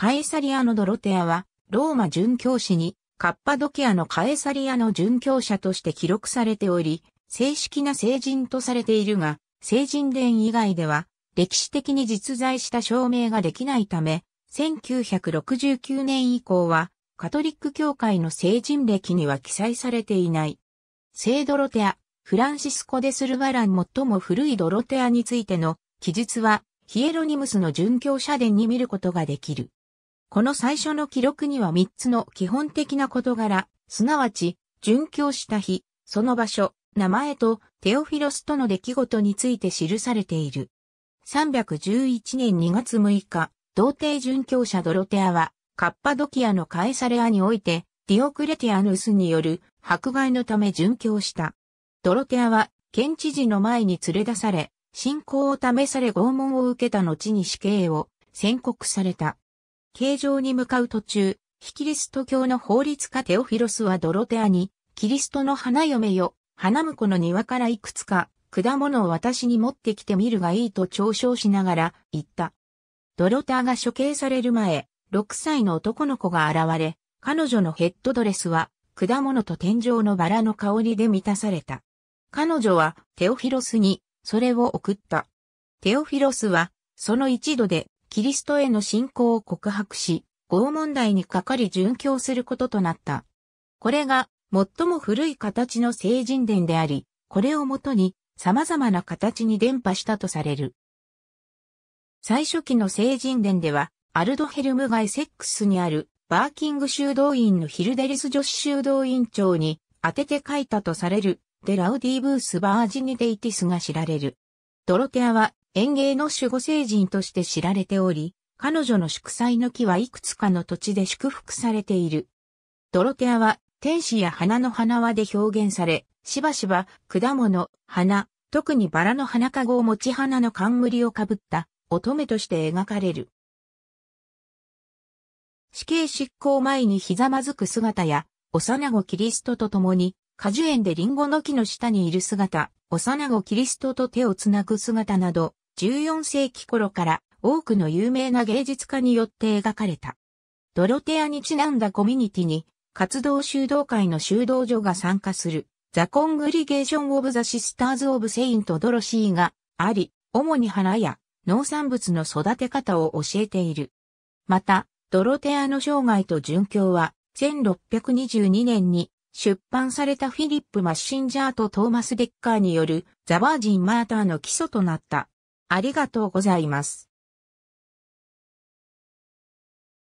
カエサリアのドロテアは、ローマ殉教史に、カッパドキアのカエサリアの殉教者として記録されており、正式な聖人とされているが、聖人伝以外では、歴史的に実在した証明ができないため、1969年以降は、カトリック教会の聖人歴には記載されていない。聖ドロテア、フランシスコ・デスルバラン最も古いドロテアについての記述は、ヒエロニムスの殉教者伝に見ることができる。この最初の記録には3つの基本的な事柄、すなわち、殉教した日、その場所、名前とテオフィロスとの出来事について記されている。311年2月6日、童貞殉教者ドロテアは、カッパドキアのカエサレアにおいて、ディオクレティアヌスによる迫害のため殉教した。ドロテアは、県知事の前に連れ出され、信仰を試され拷問を受けた後に死刑を宣告された。形状に向かう途中、非キリスト教の法律家テオフィロスはドロテアに、キリストの花嫁よ、花婿の庭からいくつか、果物を私に持ってきてみるがいいと嘲笑しながら言った。ドロターが処刑される前、6歳の男の子が現れ、彼女のヘッドドレスは果物と天井のバラの香りで満たされた。彼女はテオフィロスにそれを送った。テオフィロスはその一度でキリストへの信仰を告白し、合問題にかかり殉教することとなった。これが最も古い形の聖人伝であり、これをもとに様々な形に伝播したとされる。最初期の聖人伝では、アルドヘルム街セックスにあるバーキング修道院のヒルデリス女子修道院長に当てて書いたとされるデラウディブース・バージニデイティスが知られる。ドロテアは園芸の守護聖人として知られており、彼女の祝祭の木はいくつかの土地で祝福されている。ドロテアは天使や花の花輪で表現され、しばしば果物、花、特にバラの花籠を持ち花の冠をかぶった乙女として描かれる。死刑執行前にひざまずく姿や、幼子キリストと共に、果樹園でリンゴの木の下にいる姿、幼子キリストと手をつなぐ姿など、14世紀頃から多くの有名な芸術家によって描かれた。ドロテアにちなんだコミュニティに活動修道会の修道女が参加するザ・コングリゲーション・オブ・ザ・シスターズ・オブ・セイント・ドロシーがあり、主に花や農産物の育て方を教えている。また、ドロテアの生涯と殉教は、1622年に出版されたフィリップ・マッシンジャーとトーマス・デッカーによるザ・バージン・マーターの基礎となったありがとうございます。